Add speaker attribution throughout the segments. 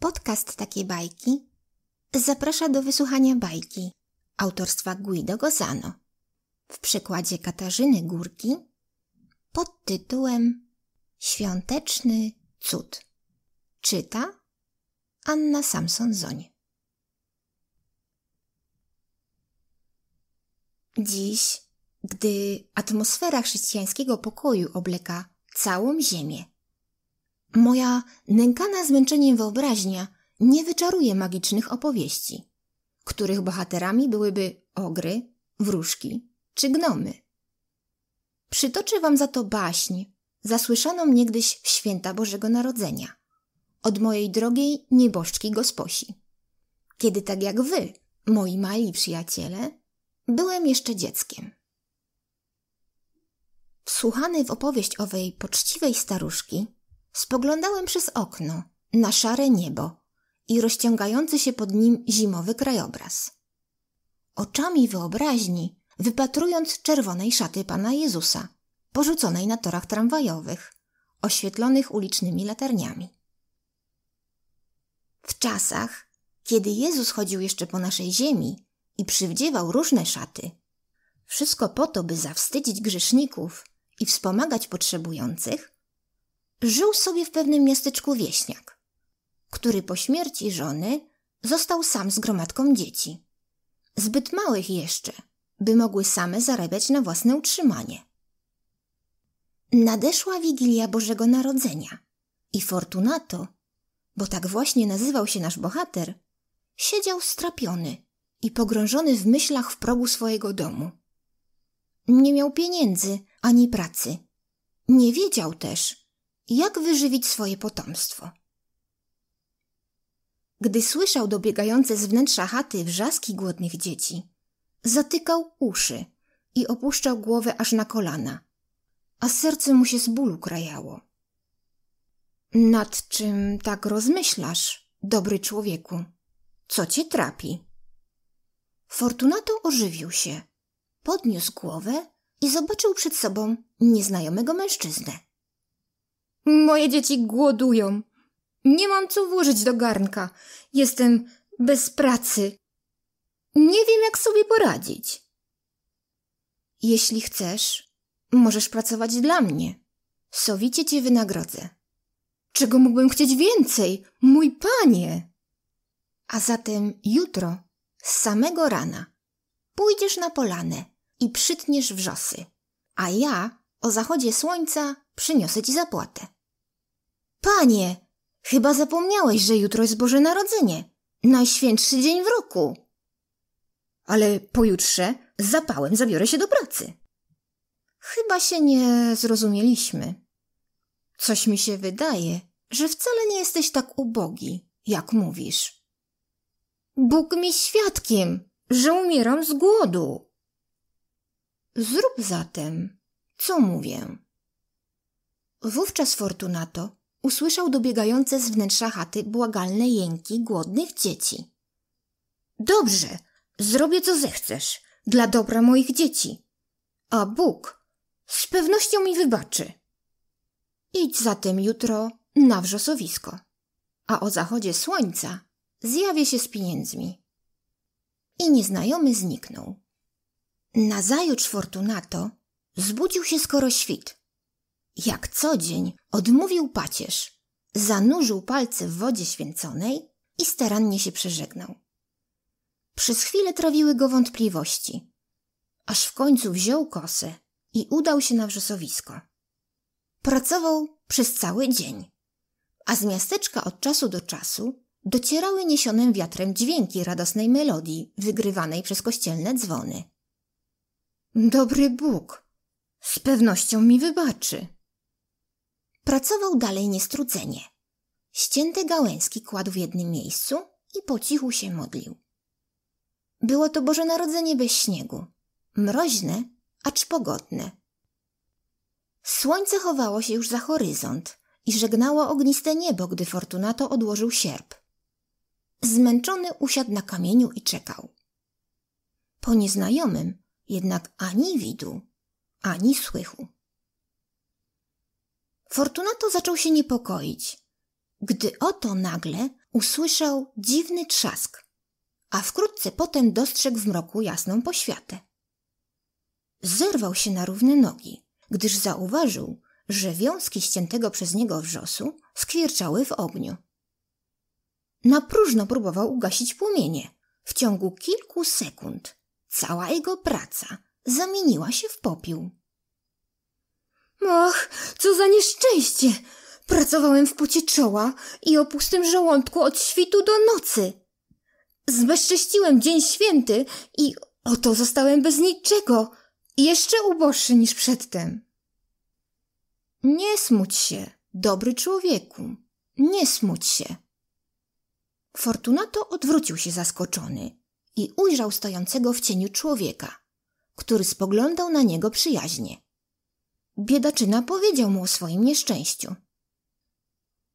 Speaker 1: Podcast takiej bajki zaprasza do wysłuchania bajki autorstwa Guido Gozano w przykładzie Katarzyny Górki pod tytułem Świąteczny cud. Czyta Anna Samson-Zoń. Dziś, gdy atmosfera chrześcijańskiego pokoju obleka całą ziemię, Moja nękana zmęczeniem wyobraźnia nie wyczaruje magicznych opowieści, których bohaterami byłyby ogry, wróżki czy gnomy. Przytoczę wam za to baśń, zasłyszaną niegdyś w święta Bożego Narodzenia, od mojej drogiej nieboszczki gosposi. Kiedy tak jak wy, moi mali przyjaciele, byłem jeszcze dzieckiem. Wsłuchany w opowieść owej poczciwej staruszki, Spoglądałem przez okno na szare niebo i rozciągający się pod nim zimowy krajobraz. Oczami wyobraźni, wypatrując czerwonej szaty Pana Jezusa, porzuconej na torach tramwajowych, oświetlonych ulicznymi latarniami. W czasach, kiedy Jezus chodził jeszcze po naszej ziemi i przywdziewał różne szaty, wszystko po to, by zawstydzić grzeszników i wspomagać potrzebujących, Żył sobie w pewnym miasteczku wieśniak, który po śmierci żony został sam z gromadką dzieci. Zbyt małych jeszcze, by mogły same zarabiać na własne utrzymanie. Nadeszła Wigilia Bożego Narodzenia i Fortunato, bo tak właśnie nazywał się nasz bohater, siedział strapiony i pogrążony w myślach w progu swojego domu. Nie miał pieniędzy ani pracy. Nie wiedział też, jak wyżywić swoje potomstwo. Gdy słyszał dobiegające z wnętrza chaty wrzaski głodnych dzieci, zatykał uszy i opuszczał głowę aż na kolana, a serce mu się z bólu krajało. Nad czym tak rozmyślasz, dobry człowieku? Co cię trapi? Fortunato ożywił się, podniósł głowę i zobaczył przed sobą nieznajomego mężczyznę. Moje dzieci głodują. Nie mam co włożyć do garnka. Jestem bez pracy. Nie wiem, jak sobie poradzić. Jeśli chcesz, możesz pracować dla mnie. Sowicie cię wynagrodzę. Czego mógłbym chcieć więcej, mój panie? A zatem jutro, z samego rana, pójdziesz na polanę i przytniesz wrzosy, a ja o zachodzie słońca przyniosę ci zapłatę. Panie, chyba zapomniałeś, że jutro jest Boże Narodzenie. Najświętszy dzień w roku. Ale pojutrze z zapałem zabiorę się do pracy. Chyba się nie zrozumieliśmy. Coś mi się wydaje, że wcale nie jesteś tak ubogi, jak mówisz. Bóg mi świadkiem, że umieram z głodu. Zrób zatem, co mówię. Wówczas Fortunato usłyszał dobiegające z wnętrza chaty błagalne jęki głodnych dzieci. Dobrze, zrobię co zechcesz, dla dobra moich dzieci. A Bóg z pewnością mi wybaczy. Idź zatem jutro na wrzosowisko, a o zachodzie słońca zjawię się z pieniędzmi. I nieznajomy zniknął. Nazajutrz Fortunato zbudził się skoro świt jak co dzień, odmówił pacierz, zanurzył palce w wodzie święconej i starannie się przeżegnał. Przez chwilę trawiły go wątpliwości, aż w końcu wziął kosę i udał się na wrzosowisko. Pracował przez cały dzień, a z miasteczka od czasu do czasu docierały niesionym wiatrem dźwięki radosnej melodii wygrywanej przez kościelne dzwony. Dobry Bóg, z pewnością mi wybaczy, Pracował dalej niestrudzenie. Ścięte gałęzki kładł w jednym miejscu i po cichu się modlił. Było to Boże Narodzenie bez śniegu. Mroźne, acz pogodne. Słońce chowało się już za horyzont i żegnało ogniste niebo, gdy Fortunato odłożył sierp. Zmęczony usiadł na kamieniu i czekał. Po nieznajomym jednak ani widu, ani słychu. Fortunato zaczął się niepokoić, gdy oto nagle usłyszał dziwny trzask, a wkrótce potem dostrzegł w mroku jasną poświatę. Zerwał się na równe nogi, gdyż zauważył, że wiązki ściętego przez niego wrzosu skwierczały w ogniu. Na próżno próbował ugasić płomienie. W ciągu kilku sekund cała jego praca zamieniła się w popiół. Och, co za nieszczęście! Pracowałem w pocie czoła i o pustym żołądku od świtu do nocy. Zbezcześciłem dzień święty i oto zostałem bez niczego, jeszcze uboższy niż przedtem. Nie smuć się, dobry człowieku, nie smuć się. Fortunato odwrócił się zaskoczony i ujrzał stojącego w cieniu człowieka, który spoglądał na niego przyjaźnie. Biedaczyna powiedział mu o swoim nieszczęściu.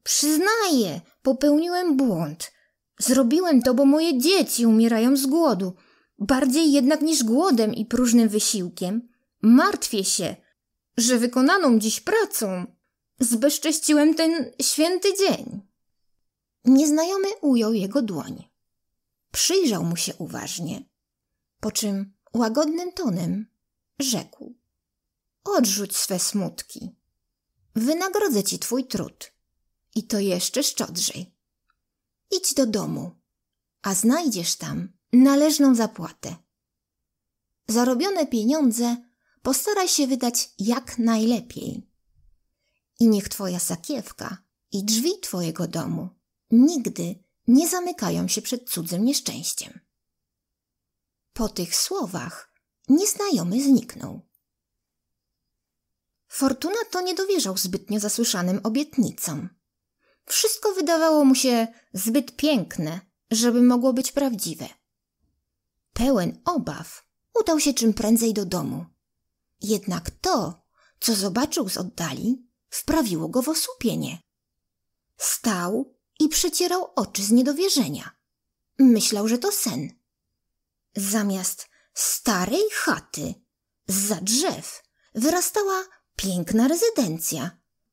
Speaker 1: Przyznaję, popełniłem błąd. Zrobiłem to, bo moje dzieci umierają z głodu. Bardziej jednak niż głodem i próżnym wysiłkiem. Martwię się, że wykonaną dziś pracą zbezcześciłem ten święty dzień. Nieznajomy ujął jego dłoń. Przyjrzał mu się uważnie, po czym łagodnym tonem rzekł. Odrzuć swe smutki. Wynagrodzę ci twój trud. I to jeszcze szczodrzej. Idź do domu, a znajdziesz tam należną zapłatę. Zarobione pieniądze postaraj się wydać jak najlepiej. I niech twoja sakiewka i drzwi twojego domu nigdy nie zamykają się przed cudzym nieszczęściem. Po tych słowach nieznajomy zniknął. Fortuna to nie dowierzał zbytnio zasłyszanym obietnicom. Wszystko wydawało mu się zbyt piękne, żeby mogło być prawdziwe. Pełen obaw udał się czym prędzej do domu. Jednak to, co zobaczył z oddali, wprawiło go w osłupienie. Stał i przecierał oczy z niedowierzenia. Myślał, że to sen. Zamiast starej chaty, za drzew, wyrastała Piękna rezydencja,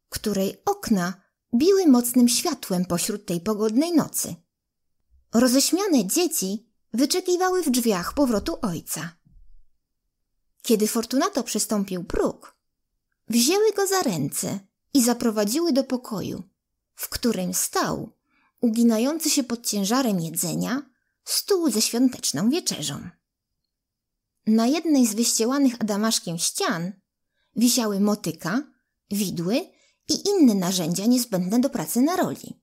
Speaker 1: której okna biły mocnym światłem pośród tej pogodnej nocy. Roześmiane dzieci wyczekiwały w drzwiach powrotu ojca. Kiedy Fortunato przystąpił próg, wzięły go za ręce i zaprowadziły do pokoju, w którym stał, uginający się pod ciężarem jedzenia, stół ze świąteczną wieczerzą. Na jednej z wyścielanych adamaszkiem ścian wisiały motyka, widły i inne narzędzia niezbędne do pracy na roli.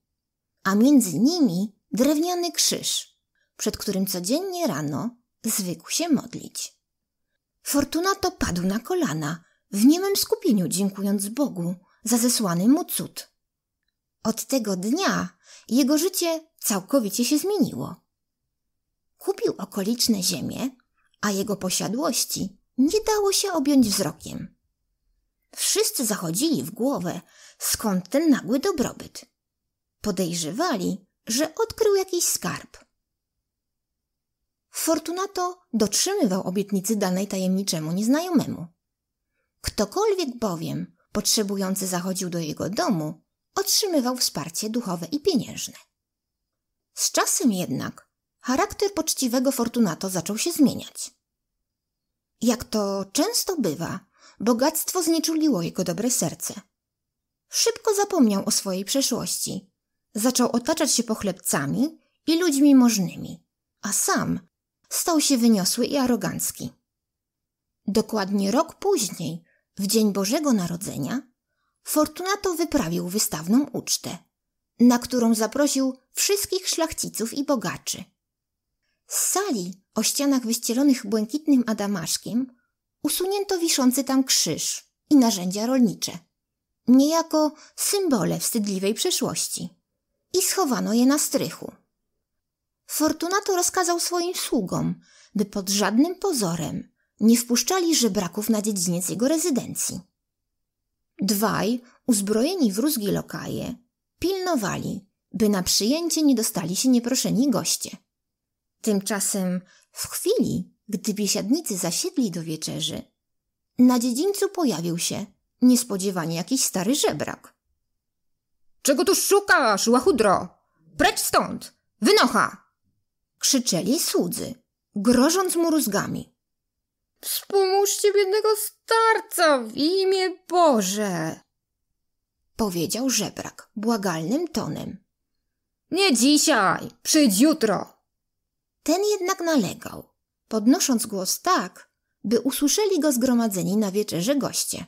Speaker 1: A między nimi drewniany krzyż, przed którym codziennie rano zwykł się modlić. Fortunato padł na kolana, w niemym skupieniu dziękując Bogu za zesłany mu cud. Od tego dnia jego życie całkowicie się zmieniło. Kupił okoliczne ziemie, a jego posiadłości nie dało się objąć wzrokiem. Wszyscy zachodzili w głowę, skąd ten nagły dobrobyt. Podejrzewali, że odkrył jakiś skarb. Fortunato dotrzymywał obietnicy danej tajemniczemu nieznajomemu. Ktokolwiek bowiem potrzebujący zachodził do jego domu, otrzymywał wsparcie duchowe i pieniężne. Z czasem jednak charakter poczciwego Fortunato zaczął się zmieniać. Jak to często bywa, Bogactwo znieczuliło jego dobre serce. Szybko zapomniał o swojej przeszłości. Zaczął otaczać się pochlebcami i ludźmi możnymi, a sam stał się wyniosły i arogancki. Dokładnie rok później, w dzień Bożego Narodzenia, Fortunato wyprawił wystawną ucztę, na którą zaprosił wszystkich szlachciców i bogaczy. Z sali o ścianach wyścielonych błękitnym adamaszkiem usunięto wiszący tam krzyż i narzędzia rolnicze, niejako symbole wstydliwej przeszłości, i schowano je na strychu. Fortunato rozkazał swoim sługom, by pod żadnym pozorem nie wpuszczali żebraków na dziedziniec jego rezydencji. Dwaj, uzbrojeni w rózgi lokaje, pilnowali, by na przyjęcie nie dostali się nieproszeni goście. Tymczasem w chwili, gdy biesiadnicy zasiedli do wieczerzy, na dziedzińcu pojawił się niespodziewanie jakiś stary żebrak. Czego tu szukasz, łachudro? Precz stąd! Wynocha! Krzyczeli słudzy, grożąc mu rózgami. Wspomóżcie biednego starca w imię Boże! Powiedział żebrak błagalnym tonem. Nie dzisiaj, przyjdź jutro! Ten jednak nalegał podnosząc głos tak, by usłyszeli go zgromadzeni na wieczerze goście.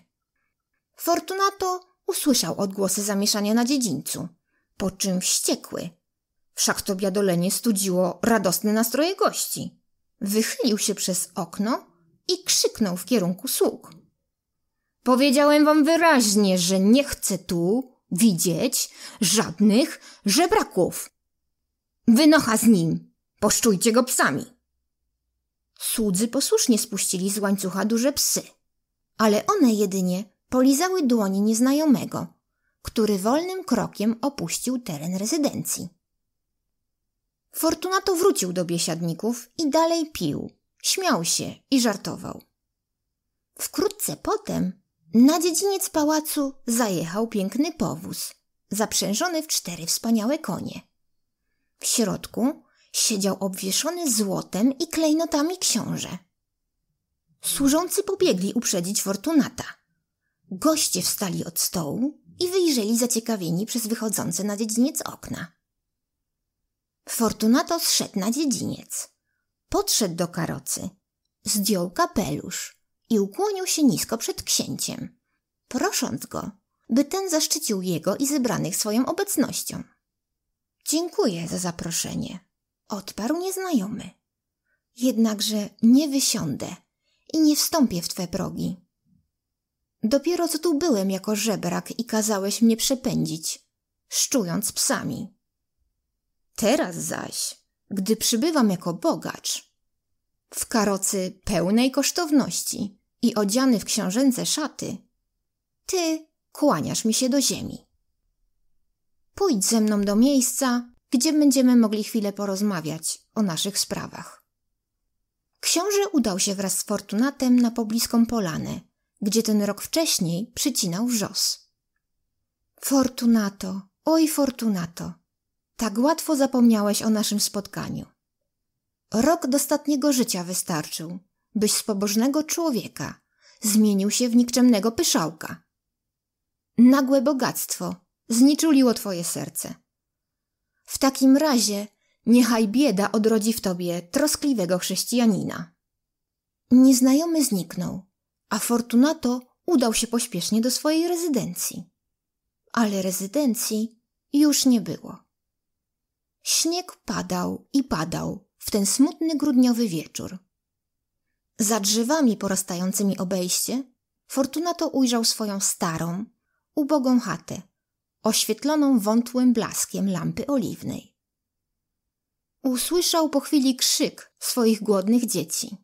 Speaker 1: Fortunato usłyszał odgłosy zamieszania na dziedzińcu, po czym wściekły. Wszak to biadolenie studziło radosne nastroje gości. Wychylił się przez okno i krzyknął w kierunku sług. Powiedziałem wam wyraźnie, że nie chcę tu widzieć żadnych żebraków. Wynocha z nim! Poszczujcie go psami! Słudzy posłusznie spuścili z łańcucha duże psy, ale one jedynie polizały dłoni nieznajomego, który wolnym krokiem opuścił teren rezydencji. Fortunato wrócił do biesiadników i dalej pił, śmiał się i żartował. Wkrótce potem na dziedziniec pałacu zajechał piękny powóz, zaprzężony w cztery wspaniałe konie. W środku Siedział obwieszony złotem i klejnotami książę. Służący pobiegli uprzedzić Fortunata. Goście wstali od stołu i wyjrzeli zaciekawieni przez wychodzące na dziedziniec okna. Fortunato zszedł na dziedziniec. Podszedł do karocy, zdjął kapelusz i ukłonił się nisko przed księciem, prosząc go, by ten zaszczycił jego i zebranych swoją obecnością. Dziękuję za zaproszenie, odparł nieznajomy. Jednakże nie wysiądę i nie wstąpię w twe progi. Dopiero co tu byłem jako żebrak i kazałeś mnie przepędzić, szczując psami. Teraz zaś, gdy przybywam jako bogacz, w karocy pełnej kosztowności i odziany w książęce szaty, ty kłaniasz mi się do ziemi. Pójdź ze mną do miejsca, gdzie będziemy mogli chwilę porozmawiać o naszych sprawach. Książę udał się wraz z Fortunatem na pobliską polanę, gdzie ten rok wcześniej przycinał wrzos. Fortunato, oj Fortunato, tak łatwo zapomniałeś o naszym spotkaniu. Rok dostatniego życia wystarczył, byś z pobożnego człowieka zmienił się w nikczemnego pyszałka. Nagłe bogactwo zniczuliło twoje serce. W takim razie niechaj bieda odrodzi w tobie troskliwego chrześcijanina. Nieznajomy zniknął, a Fortunato udał się pośpiesznie do swojej rezydencji. Ale rezydencji już nie było. Śnieg padał i padał w ten smutny grudniowy wieczór. Za drzewami porastającymi obejście, Fortunato ujrzał swoją starą, ubogą chatę, oświetloną wątłym blaskiem lampy oliwnej. Usłyszał po chwili krzyk swoich głodnych dzieci.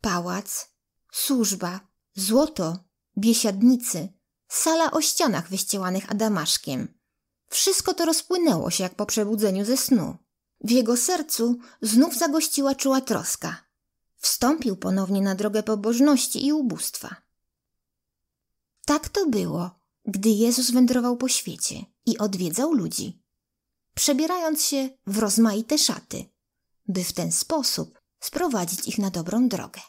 Speaker 1: Pałac, służba, złoto, biesiadnicy, sala o ścianach wyścielanych adamaszkiem. Wszystko to rozpłynęło się jak po przebudzeniu ze snu. W jego sercu znów zagościła czuła troska. Wstąpił ponownie na drogę pobożności i ubóstwa. Tak to było gdy Jezus wędrował po świecie i odwiedzał ludzi, przebierając się w rozmaite szaty, by w ten sposób sprowadzić ich na dobrą drogę.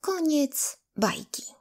Speaker 1: Koniec bajki.